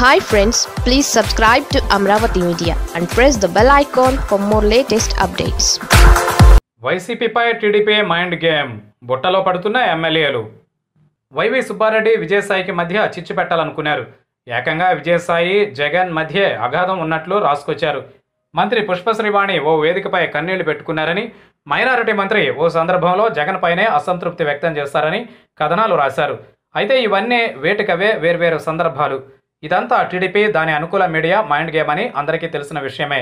hi friends please subscribe to Amaravati media and press the bell icon for more latest updates వైసీపీపై TDP mind game బుట్టలో పడుతున్న ఎమ్మెల్యేలు YV Subbareddy విజయసాయికి మధ్య చిచ్చు పెట్టాలనుకున్నారు ఏకంగా విజయసాయి జగన్ మధ్య అగాధం ఉన్నట్లు రాసుకొచ్చారు మంత్రి పుష్పశ్రీవాణి ఓ వేదికపై కన్నీళ్లు పెట్టుకున్నారని మైనారిటీ మంత్రి ఓ సందర్భంలో జగన్ పైనే అసంతృప్తి వ్యక్తం చేస్తారని కథనాలు రాశారు అయితే ఇవన్నీ వేటికవే వేర్వేరు సందర్భాలు ఇదంతా టీడీపీ దాని అనుకూల మీడియా మైండ్ గేమ్ అని అందరికీ తెలిసిన విషయమే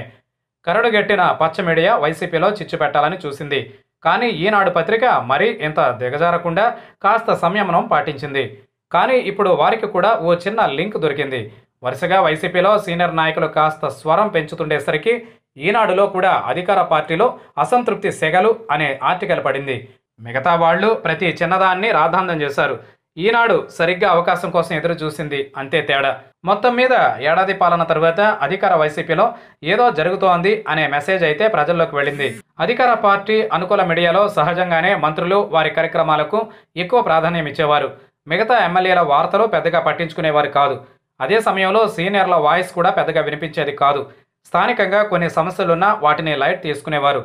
గట్టిన పచ్చ మీడియా వైసీపీలో చిచ్చు పెట్టాలని చూసింది కానీ ఈనాడు పత్రిక మరీ ఇంత దిగజారకుండా కాస్త సంయమనం పాటించింది కానీ ఇప్పుడు వారికి కూడా ఓ చిన్న లింక్ దొరికింది వరుసగా వైసీపీలో సీనియర్ నాయకులు కాస్త స్వరం పెంచుతుండేసరికి ఈనాడులో కూడా అధికార పార్టీలో అసంతృప్తి సెగలు అనే ఆర్టికల్ పడింది మిగతా వాళ్ళు ప్రతి చిన్నదాన్ని రాధాంతం చేశారు ఈనాడు సరిగ్గా అవకాశం కోసం ఎదురు చూసింది అంతే తేడా మొత్తం మీద ఏడాది పాలన తర్వాత అధికార వైసీపీలో ఏదో జరుగుతోంది అనే మెసేజ్ అయితే ప్రజల్లోకి వెళ్ళింది అధికార పార్టీ అనుకూల మీడియాలో సహజంగానే మంత్రులు వారి కార్యక్రమాలకు ఎక్కువ ప్రాధాన్యం ఇచ్చేవారు మిగతా ఎమ్మెల్యేల వార్తలు పెద్దగా పట్టించుకునేవారు కాదు అదే సమయంలో సీనియర్ల వాయిస్ కూడా పెద్దగా వినిపించేది కాదు స్థానికంగా కొన్ని సమస్యలున్నా వాటిని లైట్ తీసుకునేవారు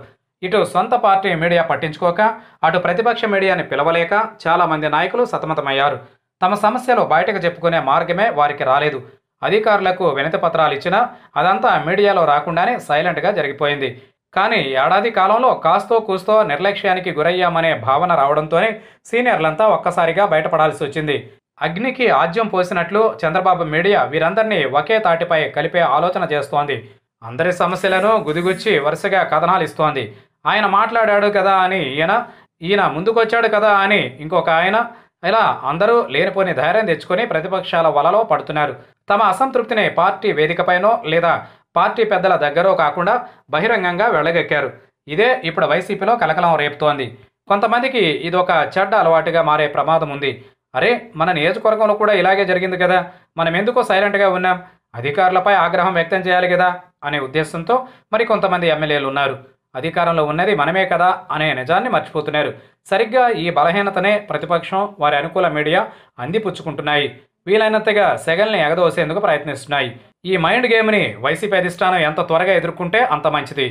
ఇటు సొంత పార్టీ మీడియా పట్టించుకోక అటు ప్రతిపక్ష మీడియాని పిలవలేక చాలామంది నాయకులు సతమతమయ్యారు తమ సమస్యలు బయటకు చెప్పుకునే మార్గమే వారికి రాలేదు అధికారులకు వినతి పత్రాలు ఇచ్చినా అదంతా మీడియాలో రాకుండానే సైలెంట్గా జరిగిపోయింది కానీ ఏడాది కాలంలో కాస్తో కూస్తో నిర్లక్ష్యానికి గురయ్యామనే భావన రావడంతోనే సీనియర్లంతా ఒక్కసారిగా బయటపడాల్సి వచ్చింది అగ్నికి ఆజ్యం పోసినట్లు చంద్రబాబు మీడియా వీరందరినీ ఒకే తాటిపై కలిపే ఆలోచన చేస్తోంది అందరి సమస్యలను గుదిగుచ్చి వరుసగా కథనాలు ఇస్తోంది ఆయన మాట్లాడాడు కదా అని ఈయన ఈయన ముందుకొచ్చాడు కదా అని ఇంకొక ఆయన ఇలా అందరూ లేనిపోని ధైర్యం తెచ్చుకొని ప్రతిపక్షాల వలలో పడుతున్నారు తమ అసంతృప్తిని పార్టీ వేదికపైనో లేదా పార్టీ పెద్దల దగ్గరో కాకుండా బహిరంగంగా వెళ్ళగెక్కారు ఇదే ఇప్పుడు వైసీపీలో కలకలం రేపుతోంది కొంతమందికి ఇది ఒక చెడ్డ అలవాటుగా మారే ప్రమాదం ఉంది అరే మన నియోజకవర్గంలో కూడా ఇలాగే జరిగింది కదా మనం ఎందుకో సైలెంట్గా ఉన్నాం అధికారులపై ఆగ్రహం వ్యక్తం చేయాలి కదా అనే ఉద్దేశంతో మరి కొంతమంది ఎమ్మెల్యేలు ఉన్నారు అధికారంలో ఉన్నది మనమే కదా అనే నిజాన్ని మర్చిపోతున్నారు సరిగ్గా ఈ బలహీనతనే ప్రతిపక్షం వారి అనుకూల మీడియా అందిపుచ్చుకుంటున్నాయి వీలైనంతగా సెగల్ని ఎగదోసేందుకు ప్రయత్నిస్తున్నాయి ఈ మైండ్ గేమ్ని వైసీపీ అధిష్టానం ఎంత త్వరగా ఎదుర్కొంటే అంత మంచిది